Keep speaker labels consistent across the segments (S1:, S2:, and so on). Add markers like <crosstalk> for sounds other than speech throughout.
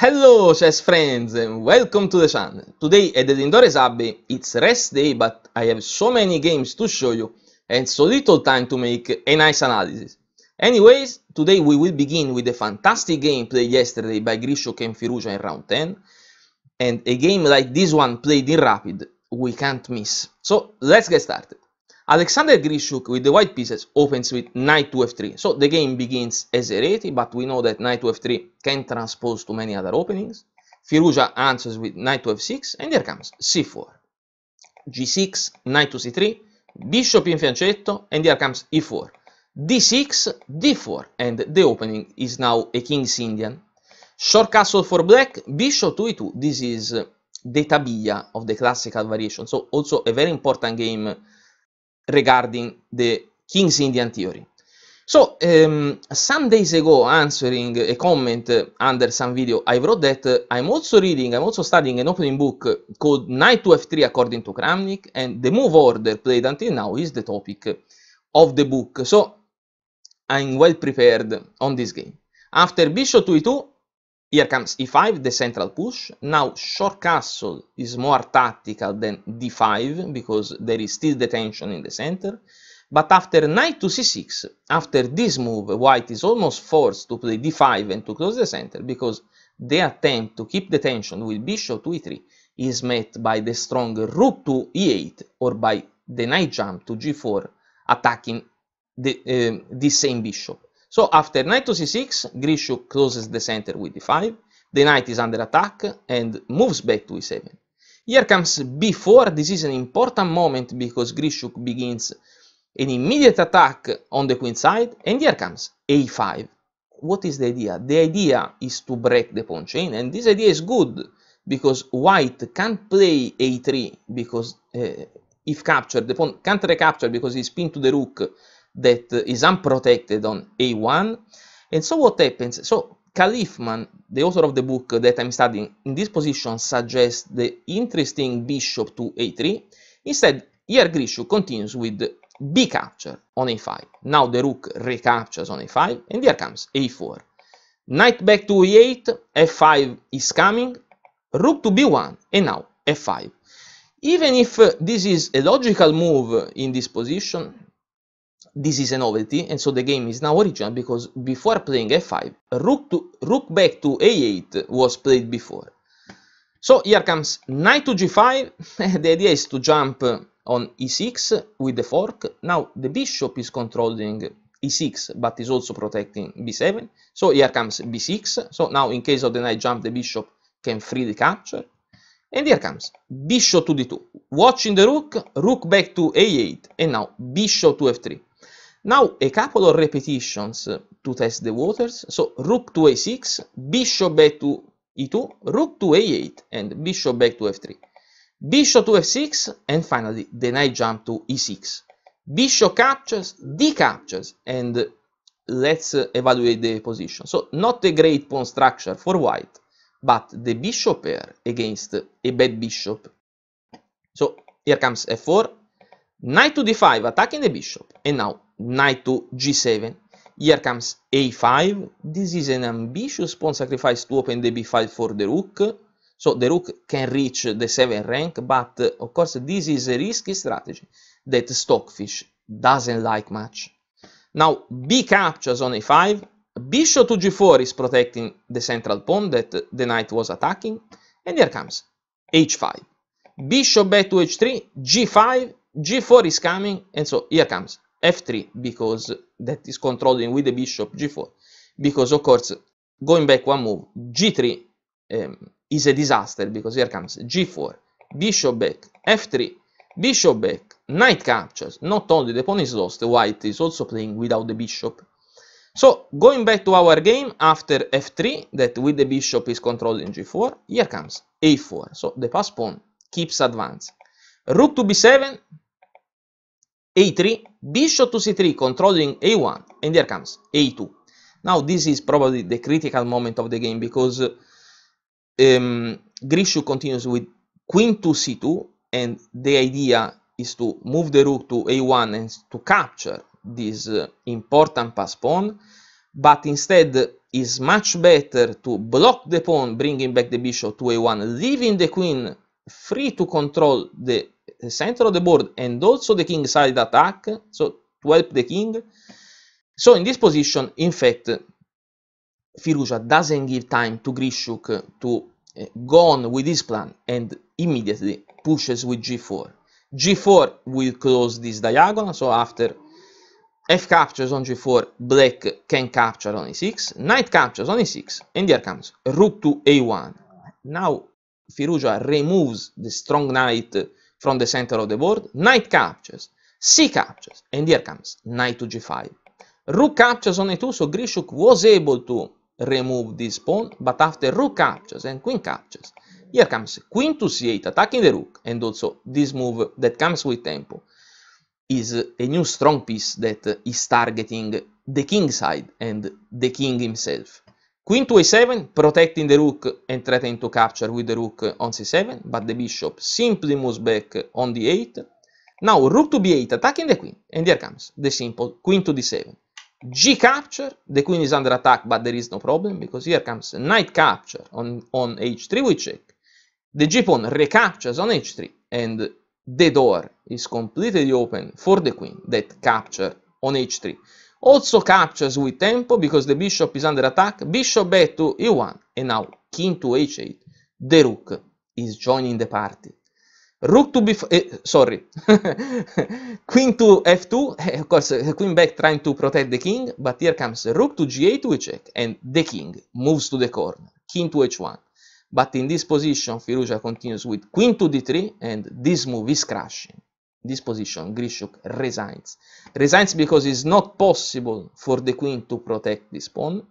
S1: Hello chess friends and welcome to the channel. Today at the Dindore Abbey, it's rest day but I have so many games to show you and so little time to make a nice analysis. Anyways, today we will begin with a fantastic game played yesterday by Grishuk and Firuja in round 10 and a game like this one played in rapid we can't miss. So let's get started. Alexander Grishuk with the white pieces opens with knight to f3. So the game begins as a reti, but we know that knight to f3 can transpose to many other openings. Firuja answers with knight to f6, and here comes c4, g6, knight to c3, bishop in fianchetto, and here comes e4, d6, d4, and the opening is now a king's Indian. Short castle for black, bishop to e2. This is uh, the tabilla of the classical variation, so also a very important game regarding the King's Indian theory. So, um, some days ago, answering a comment uh, under some video, I wrote that uh, I'm also reading, I'm also studying an opening book called Knight to f3 according to Kramnik, and the move order played until now is the topic of the book. So, I'm well prepared on this game. After bishop to e2, here comes e5, the central push. Now short castle is more tactical than d5 because there is still the tension in the center. But after knight to c6, after this move, white is almost forced to play d5 and to close the center because the attempt to keep the tension with bishop to e3 is met by the strong rook to e8 or by the knight jump to g4 attacking the, uh, the same bishop. So after knight to c6, Grishuk closes the center with d5, the knight is under attack and moves back to e7. Here comes b4, this is an important moment because Grishuk begins an immediate attack on the queen side, and here comes a5. What is the idea? The idea is to break the pawn chain, and this idea is good because white can't play a3 because uh, if captured, the pawn can't recapture because he's pinned to the rook that is unprotected on A1. And so what happens? So Kalifman, the author of the book that I'm studying, in this position suggests the interesting bishop to A3. Instead, here Grishu continues with B capture on A5. Now the rook recaptures on A5, and here comes A4. Knight back to E8, F5 is coming, rook to B1, and now F5. Even if uh, this is a logical move in this position, this is a novelty and so the game is now original because before playing f5 rook to rook back to a8 was played before so here comes knight to g5 <laughs> the idea is to jump on e6 with the fork now the bishop is controlling e6 but is also protecting b7 so here comes b6 so now in case of the knight jump the bishop can freely capture and here comes bishop to d2 watching the rook rook back to a8 and now bishop to f3 now a couple of repetitions to test the waters. So rook to a6, bishop back to e2, rook to a8, and bishop back to f3. Bishop to f6, and finally the knight jump to e6. Bishop captures, d captures, and let's uh, evaluate the position. So not a great pawn structure for white, but the bishop pair against a bad bishop. So here comes f4, knight to d5 attacking the bishop, and now knight to g7 here comes a5 this is an ambitious pawn sacrifice to open the b5 for the rook so the rook can reach the 7th rank but of course this is a risky strategy that stockfish doesn't like much now b captures on a5 bishop to g4 is protecting the central pawn that the knight was attacking and here comes h5 bishop back to h3 g5 g4 is coming and so here comes f3 because that is controlling with the bishop g4 because of course going back one move g3 um, is a disaster because here comes g4 bishop back f3 bishop back knight captures not only the pawn is lost the white is also playing without the bishop so going back to our game after f3 that with the bishop is controlling g4 here comes a4 so the pass pawn keeps advance rook to b7 a3, bishop to c3, controlling a1, and there comes a2. Now this is probably the critical moment of the game because um, Grishu continues with queen to c2 and the idea is to move the rook to a1 and to capture this uh, important pass pawn, but instead it's much better to block the pawn, bringing back the bishop to a1, leaving the queen free to control the center of the board and also the king side attack, so to help the king. So in this position, in fact, Firuja doesn't give time to Grishuk to eh, go on with his plan and immediately pushes with g4. g4 will close this diagonal, so after f captures on g4, black can capture on e6, knight captures on e6, and here comes rook to a1. Now Firuja removes the strong knight from the center of the board. Knight captures, c captures, and here comes knight to g5. Rook captures on a2, so Grishuk was able to remove this pawn, but after rook captures and queen captures, here comes queen to c8, attacking the rook, and also this move that comes with tempo is a new strong piece that is targeting the king side and the king himself. Queen to a7, protecting the rook and threatening to capture with the rook on c7, but the bishop simply moves back on the 8 Now rook to b8, attacking the queen, and here comes the simple queen to d7. G capture, the queen is under attack, but there is no problem, because here comes knight capture on, on h3, we check. The g pawn recaptures on h3, and the door is completely open for the queen that capture on h3. Also captures with tempo because the bishop is under attack. Bishop b2, e1. And now king to h8. The rook is joining the party. Rook to b4, eh, sorry, <laughs> queen to f2, eh, of course, eh, queen back trying to protect the king, but here comes rook to g8, we check, and the king moves to the corner, king to h1. But in this position, Firuja continues with queen to d3, and this move is crashing this position, Grishuk resigns. Resigns because it's not possible for the queen to protect this pawn.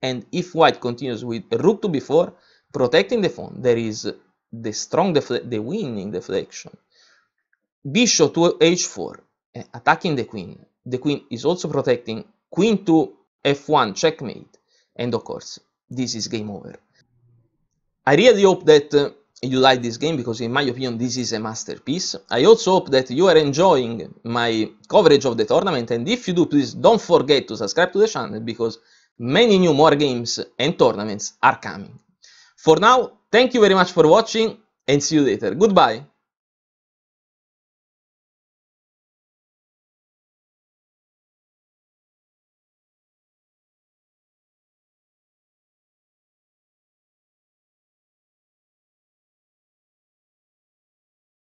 S1: And if white continues with rook to b4, protecting the pawn, there is the strong, the winning deflection. Bishop to h4, eh, attacking the queen. The queen is also protecting queen to f1, checkmate. And of course, this is game over. I really hope that uh, you like this game because in my opinion this is a masterpiece. I also hope that you are enjoying my coverage of the tournament and if you do please don't forget to subscribe to the channel because many new more games and tournaments are coming. For now, thank you very much for watching and see you later. Goodbye!